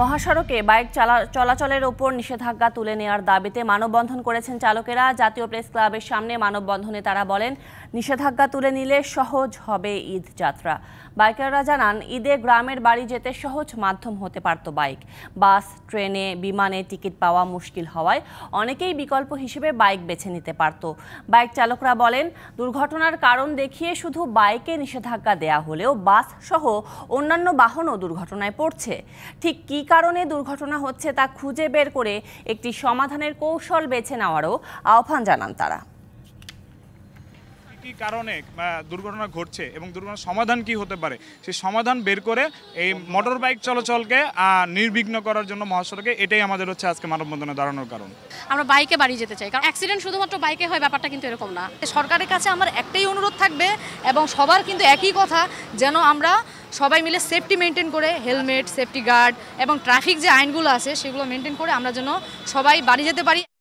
মহাসড়কে বাইক চলাচলের ওপর নিষেধাজ্ঞা তুলে নেওয়ার দাবিতে মানববন্ধন করেছেন চালকেরা জাতীয় প্রেস ক্লাবের সামনে মানববন্ধনে তারা বলেন নিষেধাজ্ঞা তুলে নিলে সহজ হবে ঈদ যাত্রা বাইকাররা জানান ঈদে গ্রামের বাড়ি যেতে সহজ মাধ্যম হতে পারত বাইক বাস ট্রেনে বিমানে টিকিট পাওয়া মুশকিল হওয়ায় অনেকেই বিকল্প হিসেবে বাইক বেছে নিতে পারত বাইক চালকরা বলেন দুর্ঘটনার কারণ দেখিয়ে শুধু বাইকে নিষেধাজ্ঞা দেয়া হলেও বাস সহ অন্যান্য বাহনও দুর্ঘটনায় পড়ছে ঠিক কী কারণে দুর্ঘটনা হচ্ছে তা খুঁজে বের করে একটি সমাধানের কৌশল বেছে নেওয়ারও আহ্বান জানান তারা কি কারণে দুর্ঘটনা ঘটছে এবং দুর্ঘটনার সমাধান কি হতে পারে সেই সমাধান বের করে এই মোটর বাইক চলাচলকে নির্বিঘ্ন করার জন্য মহাসড়কে এটাই আমাদের হচ্ছে আজকে মানববন্ধনে দাঁড়ানোর কারণ আমরা বাইকে বাড়ি যেতে চাই কারণ অ্যাক্সিডেন্ট শুধুমাত্র বাইকে হয় ব্যাপারটা কিন্তু এরকম না সরকারের কাছে আমার একটাই অনুরোধ থাকবে এবং সবার কিন্তু একই কথা যেন আমরা সবাই মিলে সেফটি মেনটেন করে হেলমেট সেফটি গার্ড এবং ট্রাফিক যে আইনগুলো আছে সেগুলো মেনটেন করে আমরা যেন সবাই বাড়ি যেতে পারি